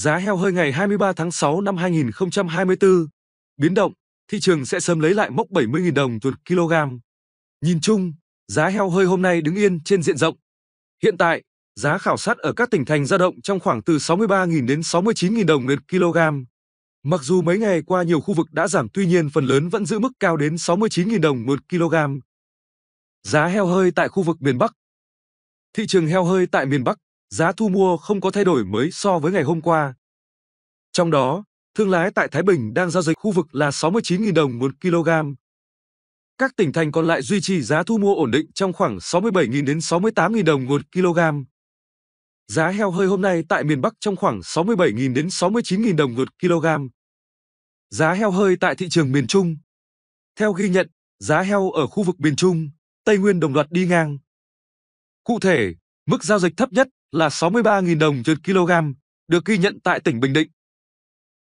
Giá heo hơi ngày 23 tháng 6 năm 2024 biến động, thị trường sẽ sớm lấy lại mốc 70.000 đồng một kg. Nhìn chung, giá heo hơi hôm nay đứng yên trên diện rộng. Hiện tại, giá khảo sát ở các tỉnh thành dao động trong khoảng từ 63.000 đến 69.000 đồng một kg. Mặc dù mấy ngày qua nhiều khu vực đã giảm tuy nhiên phần lớn vẫn giữ mức cao đến 69.000 đồng một kg. Giá heo hơi tại khu vực miền Bắc Thị trường heo hơi tại miền Bắc giá thu mua không có thay đổi mới so với ngày hôm qua. Trong đó, thương lái tại Thái Bình đang giao dịch khu vực là 69.000 đồng một kg. Các tỉnh thành còn lại duy trì giá thu mua ổn định trong khoảng 67.000 đến 68.000 đồng một kg. Giá heo hơi hôm nay tại miền Bắc trong khoảng 67.000 đến 69.000 đồng một kg. Giá heo hơi tại thị trường miền Trung. Theo ghi nhận, giá heo ở khu vực miền Trung, Tây Nguyên đồng loạt đi ngang. Cụ thể, mức giao dịch thấp nhất là 63.000 đồng trên kg, được ghi nhận tại tỉnh Bình Định.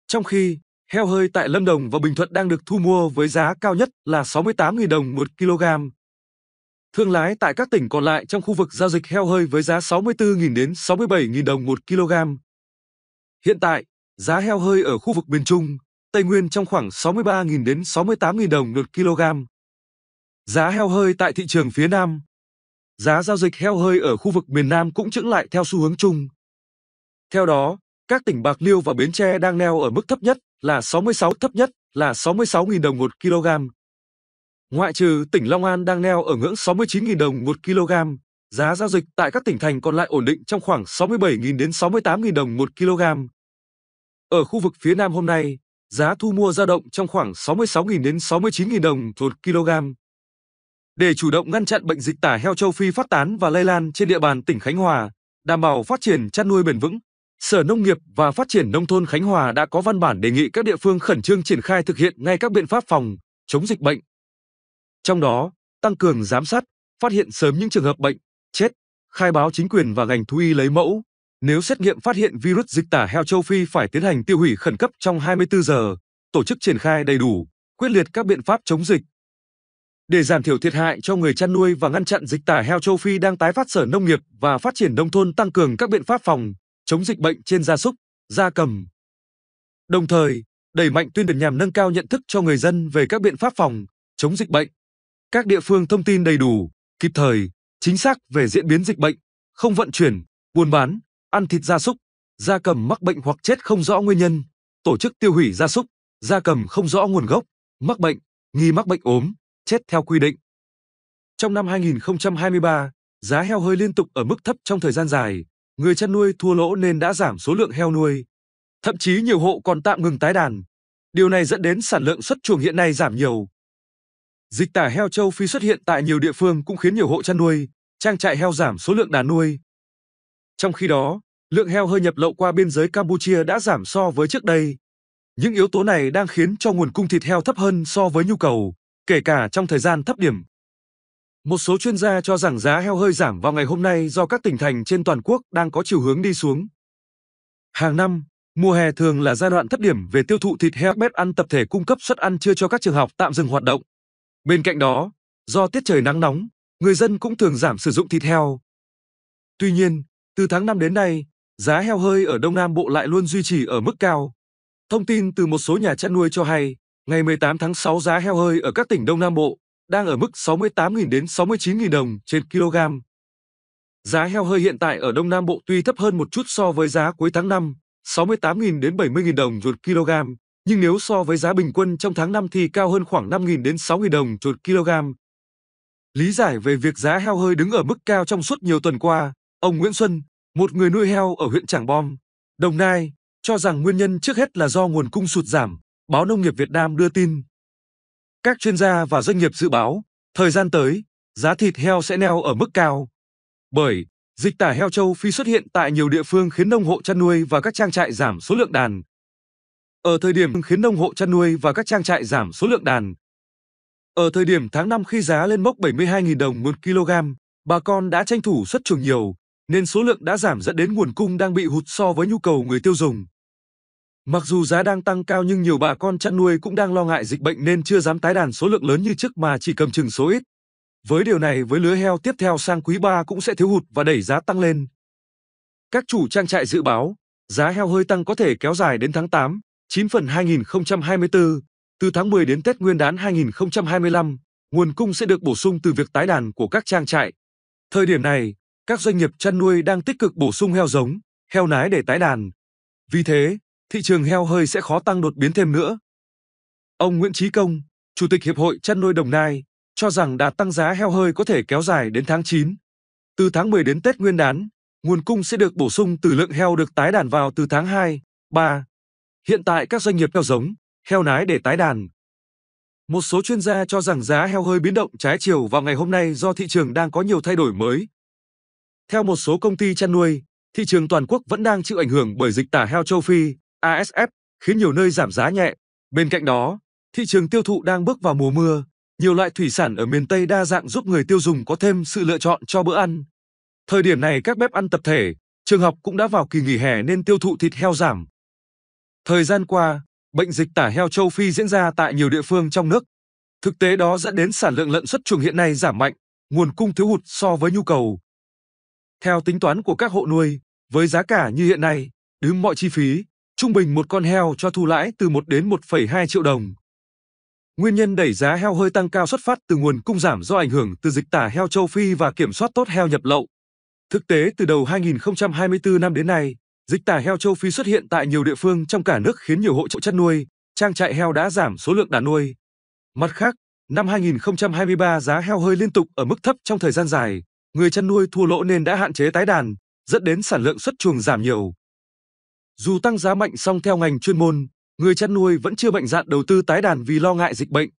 Trong khi, heo hơi tại Lâm Đồng và Bình Thuận đang được thu mua với giá cao nhất là 68.000 đồng một kg. Thương lái tại các tỉnh còn lại trong khu vực giao dịch heo hơi với giá 64.000 đến 67.000 đồng một kg. Hiện tại, giá heo hơi ở khu vực miền Trung, Tây Nguyên trong khoảng 63.000 đến 68.000 đồng một kg. Giá heo hơi tại thị trường phía Nam, giá giao dịch heo hơi ở khu vực miền Nam cũng chững lại theo xu hướng chung. Theo đó, các tỉnh Bạc Liêu và Bến Tre đang neo ở mức thấp nhất là 66 thấp nhất là 66.000 đồng 1 kg. Ngoại trừ tỉnh Long An đang neo ở ngưỡng 69.000 đồng 1 kg, giá giao dịch tại các tỉnh thành còn lại ổn định trong khoảng 67.000 đến 68.000 đồng 1 kg. Ở khu vực phía Nam hôm nay, giá thu mua dao động trong khoảng 66.000 đến 69.000 đồng 1 kg. Để chủ động ngăn chặn bệnh dịch tả heo châu Phi phát tán và lây lan trên địa bàn tỉnh Khánh Hòa, đảm bảo phát triển chăn nuôi bền vững, Sở Nông nghiệp và Phát triển Nông thôn Khánh Hòa đã có văn bản đề nghị các địa phương khẩn trương triển khai thực hiện ngay các biện pháp phòng, chống dịch bệnh. Trong đó, tăng cường giám sát, phát hiện sớm những trường hợp bệnh, chết, khai báo chính quyền và ngành thú y lấy mẫu. Nếu xét nghiệm phát hiện virus dịch tả heo châu Phi phải tiến hành tiêu hủy khẩn cấp trong 24 giờ, tổ chức triển khai đầy đủ, quyết liệt các biện pháp chống dịch. Để giảm thiểu thiệt hại cho người chăn nuôi và ngăn chặn dịch tả heo châu Phi đang tái phát Sở Nông nghiệp và Phát triển Nông thôn tăng cường các biện pháp phòng, chống dịch bệnh trên gia súc, gia cầm. Đồng thời, đẩy mạnh tuyên truyền nhằm nâng cao nhận thức cho người dân về các biện pháp phòng, chống dịch bệnh. Các địa phương thông tin đầy đủ, kịp thời, chính xác về diễn biến dịch bệnh, không vận chuyển, buôn bán, ăn thịt gia súc, gia cầm mắc bệnh hoặc chết không rõ nguyên nhân, tổ chức tiêu hủy gia súc, gia cầm không rõ nguồn gốc, mắc bệnh, nghi mắc bệnh ốm chết theo quy định. Trong năm 2023, giá heo hơi liên tục ở mức thấp trong thời gian dài, người chăn nuôi thua lỗ nên đã giảm số lượng heo nuôi. Thậm chí nhiều hộ còn tạm ngừng tái đàn. Điều này dẫn đến sản lượng xuất chuồng hiện nay giảm nhiều. Dịch tả heo châu Phi xuất hiện tại nhiều địa phương cũng khiến nhiều hộ chăn nuôi, trang trại heo giảm số lượng đàn nuôi. Trong khi đó, lượng heo hơi nhập lậu qua biên giới Campuchia đã giảm so với trước đây. Những yếu tố này đang khiến cho nguồn cung thịt heo thấp hơn so với nhu cầu kể cả trong thời gian thấp điểm. Một số chuyên gia cho rằng giá heo hơi giảm vào ngày hôm nay do các tỉnh thành trên toàn quốc đang có chiều hướng đi xuống. Hàng năm, mùa hè thường là giai đoạn thấp điểm về tiêu thụ thịt heo bếp ăn tập thể cung cấp suất ăn trưa cho các trường học tạm dừng hoạt động. Bên cạnh đó, do tiết trời nắng nóng, người dân cũng thường giảm sử dụng thịt heo. Tuy nhiên, từ tháng 5 đến nay, giá heo hơi ở Đông Nam Bộ lại luôn duy trì ở mức cao. Thông tin từ một số nhà chăn nuôi cho hay, Ngày 18 tháng 6 giá heo hơi ở các tỉnh Đông Nam Bộ đang ở mức 68.000 đến 69.000 đồng trên kg. Giá heo hơi hiện tại ở Đông Nam Bộ tuy thấp hơn một chút so với giá cuối tháng 5, 68.000 đến 70.000 đồng một kg, nhưng nếu so với giá bình quân trong tháng 5 thì cao hơn khoảng 5.000 đến 6.000 đồng một kg. Lý giải về việc giá heo hơi đứng ở mức cao trong suốt nhiều tuần qua, ông Nguyễn Xuân, một người nuôi heo ở huyện Trảng Bom, Đồng Nai, cho rằng nguyên nhân trước hết là do nguồn cung sụt giảm. Báo Nông nghiệp Việt Nam đưa tin. Các chuyên gia và doanh nghiệp dự báo, thời gian tới, giá thịt heo sẽ neo ở mức cao. Bởi, dịch tả heo châu Phi xuất hiện tại nhiều địa phương khiến nông hộ chăn nuôi và các trang trại giảm số lượng đàn. Ở thời điểm khiến nông hộ chăn nuôi và các trang trại giảm số lượng đàn. Ở thời điểm tháng 5 khi giá lên mốc 72.000 đồng một kg, bà con đã tranh thủ xuất chuồng nhiều, nên số lượng đã giảm dẫn đến nguồn cung đang bị hụt so với nhu cầu người tiêu dùng. Mặc dù giá đang tăng cao nhưng nhiều bà con chăn nuôi cũng đang lo ngại dịch bệnh nên chưa dám tái đàn số lượng lớn như trước mà chỉ cầm chừng số ít. Với điều này với lứa heo tiếp theo sang quý 3 cũng sẽ thiếu hụt và đẩy giá tăng lên. Các chủ trang trại dự báo, giá heo hơi tăng có thể kéo dài đến tháng 8, 9 phần 2024, từ tháng 10 đến Tết Nguyên đán 2025, nguồn cung sẽ được bổ sung từ việc tái đàn của các trang trại. Thời điểm này, các doanh nghiệp chăn nuôi đang tích cực bổ sung heo giống, heo nái để tái đàn. Vì thế, thị trường heo hơi sẽ khó tăng đột biến thêm nữa. Ông Nguyễn Chí Công, Chủ tịch Hiệp hội Chăn nuôi Đồng Nai, cho rằng đạt tăng giá heo hơi có thể kéo dài đến tháng 9. Từ tháng 10 đến Tết Nguyên đán, nguồn cung sẽ được bổ sung từ lượng heo được tái đàn vào từ tháng 2, 3. Hiện tại các doanh nghiệp heo giống, heo nái để tái đàn. Một số chuyên gia cho rằng giá heo hơi biến động trái chiều vào ngày hôm nay do thị trường đang có nhiều thay đổi mới. Theo một số công ty chăn nuôi, thị trường toàn quốc vẫn đang chịu ảnh hưởng bởi dịch tả heo châu Phi, ASF khiến nhiều nơi giảm giá nhẹ. Bên cạnh đó, thị trường tiêu thụ đang bước vào mùa mưa, nhiều loại thủy sản ở miền Tây đa dạng giúp người tiêu dùng có thêm sự lựa chọn cho bữa ăn. Thời điểm này các bếp ăn tập thể, trường học cũng đã vào kỳ nghỉ hè nên tiêu thụ thịt heo giảm. Thời gian qua, bệnh dịch tả heo châu Phi diễn ra tại nhiều địa phương trong nước. Thực tế đó dẫn đến sản lượng lợn xuất chuồng hiện nay giảm mạnh, nguồn cung thiếu hụt so với nhu cầu. Theo tính toán của các hộ nuôi, với giá cả như hiện nay, đứng mọi chi phí, Trung bình một con heo cho thu lãi từ 1 đến 1,2 triệu đồng. Nguyên nhân đẩy giá heo hơi tăng cao xuất phát từ nguồn cung giảm do ảnh hưởng từ dịch tả heo châu Phi và kiểm soát tốt heo nhập lậu. Thực tế từ đầu 2024 năm đến nay, dịch tả heo châu Phi xuất hiện tại nhiều địa phương trong cả nước khiến nhiều hộ chăn nuôi, trang trại heo đã giảm số lượng đàn nuôi. Mặt khác, năm 2023 giá heo hơi liên tục ở mức thấp trong thời gian dài, người chăn nuôi thua lỗ nên đã hạn chế tái đàn, dẫn đến sản lượng xuất chuồng giảm nhiều. Dù tăng giá mạnh song theo ngành chuyên môn, người chăn nuôi vẫn chưa mạnh dạn đầu tư tái đàn vì lo ngại dịch bệnh.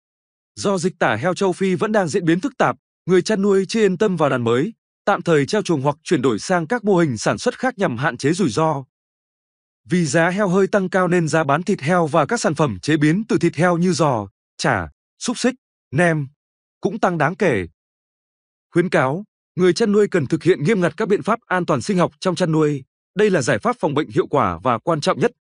Do dịch tả heo châu Phi vẫn đang diễn biến phức tạp, người chăn nuôi chưa yên tâm vào đàn mới, tạm thời treo chuồng hoặc chuyển đổi sang các mô hình sản xuất khác nhằm hạn chế rủi ro. Vì giá heo hơi tăng cao nên giá bán thịt heo và các sản phẩm chế biến từ thịt heo như giò, chả, xúc xích, nem cũng tăng đáng kể. Khuyến cáo, người chăn nuôi cần thực hiện nghiêm ngặt các biện pháp an toàn sinh học trong chăn nuôi, đây là giải pháp phòng bệnh hiệu quả và quan trọng nhất.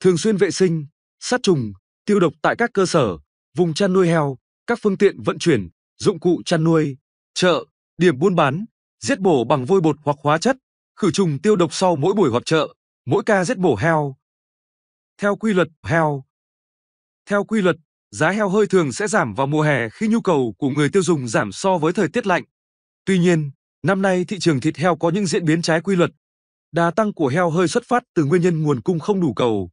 Thường xuyên vệ sinh, sát trùng, tiêu độc tại các cơ sở, vùng chăn nuôi heo, các phương tiện vận chuyển, dụng cụ chăn nuôi, chợ, điểm buôn bán, giết mổ bằng vôi bột hoặc hóa chất, khử trùng tiêu độc sau mỗi buổi họp chợ, mỗi ca giết mổ heo. Theo quy luật heo. Theo quy luật, giá heo hơi thường sẽ giảm vào mùa hè khi nhu cầu của người tiêu dùng giảm so với thời tiết lạnh. Tuy nhiên, năm nay thị trường thịt heo có những diễn biến trái quy luật, Đà tăng của heo hơi xuất phát từ nguyên nhân nguồn cung không đủ cầu.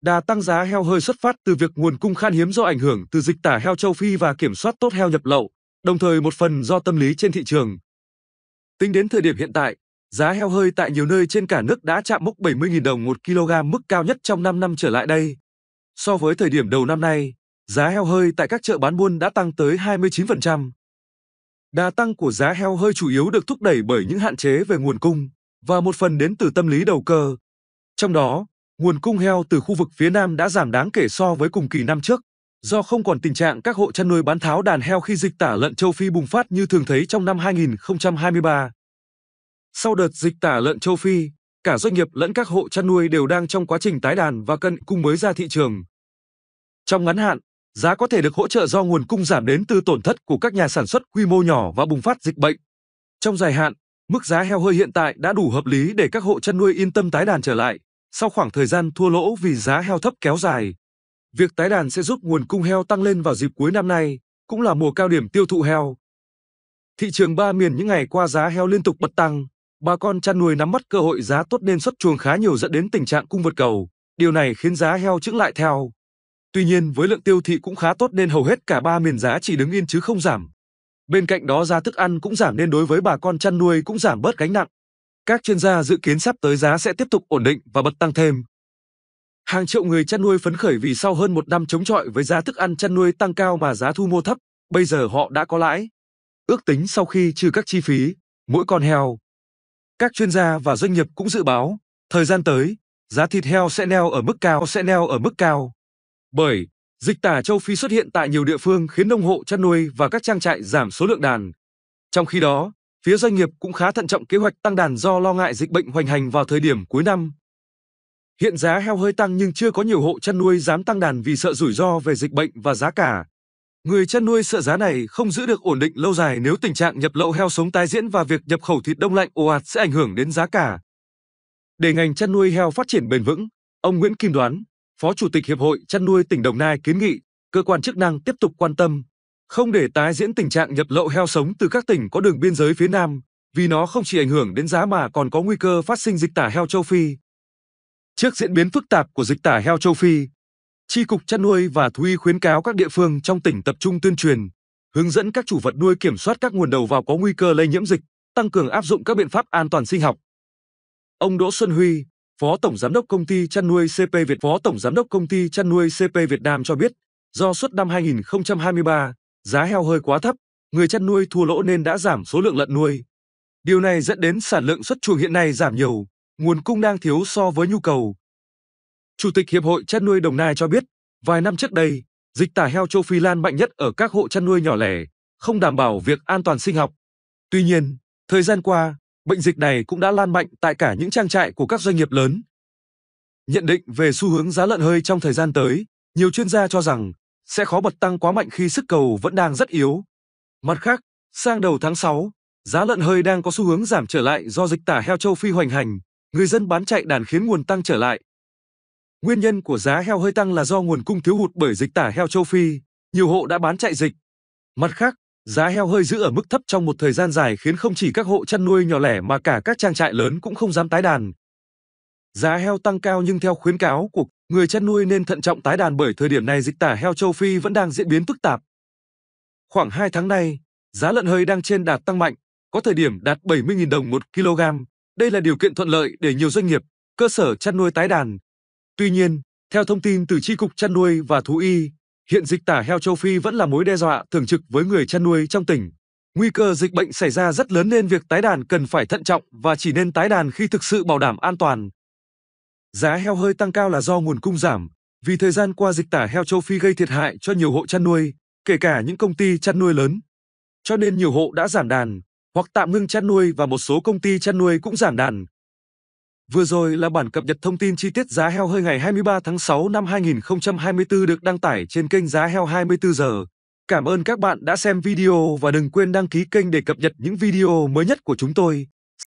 Đà tăng giá heo hơi xuất phát từ việc nguồn cung khan hiếm do ảnh hưởng từ dịch tả heo châu Phi và kiểm soát tốt heo nhập lậu, đồng thời một phần do tâm lý trên thị trường. Tính đến thời điểm hiện tại, giá heo hơi tại nhiều nơi trên cả nước đã chạm mốc 70.000 đồng 1 kg mức cao nhất trong 5 năm trở lại đây. So với thời điểm đầu năm nay, giá heo hơi tại các chợ bán buôn đã tăng tới 29%. Đà tăng của giá heo hơi chủ yếu được thúc đẩy bởi những hạn chế về nguồn cung và một phần đến từ tâm lý đầu cơ. Trong đó, nguồn cung heo từ khu vực phía Nam đã giảm đáng kể so với cùng kỳ năm trước, do không còn tình trạng các hộ chăn nuôi bán tháo đàn heo khi dịch tả lợn châu Phi bùng phát như thường thấy trong năm 2023. Sau đợt dịch tả lợn châu Phi, cả doanh nghiệp lẫn các hộ chăn nuôi đều đang trong quá trình tái đàn và cân cung mới ra thị trường. Trong ngắn hạn, giá có thể được hỗ trợ do nguồn cung giảm đến từ tổn thất của các nhà sản xuất quy mô nhỏ và bùng phát dịch bệnh. Trong dài hạn, Mức giá heo hơi hiện tại đã đủ hợp lý để các hộ chăn nuôi yên tâm tái đàn trở lại sau khoảng thời gian thua lỗ vì giá heo thấp kéo dài. Việc tái đàn sẽ giúp nguồn cung heo tăng lên vào dịp cuối năm nay, cũng là mùa cao điểm tiêu thụ heo. Thị trường ba miền những ngày qua giá heo liên tục bật tăng, bà con chăn nuôi nắm bắt cơ hội giá tốt nên xuất chuồng khá nhiều dẫn đến tình trạng cung vượt cầu, điều này khiến giá heo chững lại theo. Tuy nhiên với lượng tiêu thị cũng khá tốt nên hầu hết cả ba miền giá chỉ đứng yên chứ không giảm. Bên cạnh đó giá thức ăn cũng giảm nên đối với bà con chăn nuôi cũng giảm bớt gánh nặng. Các chuyên gia dự kiến sắp tới giá sẽ tiếp tục ổn định và bật tăng thêm. Hàng triệu người chăn nuôi phấn khởi vì sau hơn một năm chống chọi với giá thức ăn chăn nuôi tăng cao mà giá thu mua thấp, bây giờ họ đã có lãi. Ước tính sau khi trừ các chi phí, mỗi con heo. Các chuyên gia và doanh nghiệp cũng dự báo, thời gian tới, giá thịt heo sẽ neo ở mức cao sẽ neo ở mức cao. Bởi Dịch tả châu Phi xuất hiện tại nhiều địa phương khiến nông hộ chăn nuôi và các trang trại giảm số lượng đàn. Trong khi đó, phía doanh nghiệp cũng khá thận trọng kế hoạch tăng đàn do lo ngại dịch bệnh hoành hành vào thời điểm cuối năm. Hiện giá heo hơi tăng nhưng chưa có nhiều hộ chăn nuôi dám tăng đàn vì sợ rủi ro về dịch bệnh và giá cả. Người chăn nuôi sợ giá này không giữ được ổn định lâu dài nếu tình trạng nhập lậu heo sống tái diễn và việc nhập khẩu thịt đông lạnh ồ ạt sẽ ảnh hưởng đến giá cả. Để ngành chăn nuôi heo phát triển bền vững, ông Nguyễn Kim Đoán, Phó Chủ tịch Hiệp hội Chăn nuôi tỉnh Đồng Nai kiến nghị cơ quan chức năng tiếp tục quan tâm, không để tái diễn tình trạng nhập lậu heo sống từ các tỉnh có đường biên giới phía Nam, vì nó không chỉ ảnh hưởng đến giá mà còn có nguy cơ phát sinh dịch tả heo châu Phi. Trước diễn biến phức tạp của dịch tả heo châu Phi, Tri Cục Chăn nuôi và Thú y khuyến cáo các địa phương trong tỉnh tập trung tuyên truyền, hướng dẫn các chủ vật nuôi kiểm soát các nguồn đầu vào có nguy cơ lây nhiễm dịch, tăng cường áp dụng các biện pháp an toàn sinh học. Ông Đỗ Xuân Huy, Phó Tổng Giám đốc Công ty Chăn nuôi CP Việt Phó Tổng Giám đốc Công ty Chăn nuôi CP Việt Nam cho biết, do suốt năm 2023, giá heo hơi quá thấp, người chăn nuôi thua lỗ nên đã giảm số lượng lợn nuôi. Điều này dẫn đến sản lượng xuất chuồng hiện nay giảm nhiều, nguồn cung đang thiếu so với nhu cầu. Chủ tịch Hiệp hội Chăn nuôi Đồng Nai cho biết, vài năm trước đây, dịch tả heo châu Phi lan mạnh nhất ở các hộ chăn nuôi nhỏ lẻ, không đảm bảo việc an toàn sinh học. Tuy nhiên, thời gian qua, bệnh dịch này cũng đã lan mạnh tại cả những trang trại của các doanh nghiệp lớn. Nhận định về xu hướng giá lợn hơi trong thời gian tới, nhiều chuyên gia cho rằng sẽ khó bật tăng quá mạnh khi sức cầu vẫn đang rất yếu. Mặt khác, sang đầu tháng 6, giá lợn hơi đang có xu hướng giảm trở lại do dịch tả heo châu Phi hoành hành, người dân bán chạy đàn khiến nguồn tăng trở lại. Nguyên nhân của giá heo hơi tăng là do nguồn cung thiếu hụt bởi dịch tả heo châu Phi, nhiều hộ đã bán chạy dịch. Mặt khác, Giá heo hơi giữ ở mức thấp trong một thời gian dài khiến không chỉ các hộ chăn nuôi nhỏ lẻ mà cả các trang trại lớn cũng không dám tái đàn. Giá heo tăng cao nhưng theo khuyến cáo của người chăn nuôi nên thận trọng tái đàn bởi thời điểm này dịch tả heo châu Phi vẫn đang diễn biến phức tạp. Khoảng 2 tháng nay, giá lợn hơi đang trên đạt tăng mạnh, có thời điểm đạt 70.000 đồng một kg. Đây là điều kiện thuận lợi để nhiều doanh nghiệp, cơ sở chăn nuôi tái đàn. Tuy nhiên, theo thông tin từ tri cục chăn nuôi và thú y, Hiện dịch tả heo châu Phi vẫn là mối đe dọa thường trực với người chăn nuôi trong tỉnh. Nguy cơ dịch bệnh xảy ra rất lớn nên việc tái đàn cần phải thận trọng và chỉ nên tái đàn khi thực sự bảo đảm an toàn. Giá heo hơi tăng cao là do nguồn cung giảm, vì thời gian qua dịch tả heo châu Phi gây thiệt hại cho nhiều hộ chăn nuôi, kể cả những công ty chăn nuôi lớn. Cho nên nhiều hộ đã giảm đàn, hoặc tạm ngưng chăn nuôi và một số công ty chăn nuôi cũng giảm đàn, Vừa rồi là bản cập nhật thông tin chi tiết giá heo hơi ngày 23 tháng 6 năm 2024 được đăng tải trên kênh Giá Heo 24 giờ. Cảm ơn các bạn đã xem video và đừng quên đăng ký kênh để cập nhật những video mới nhất của chúng tôi.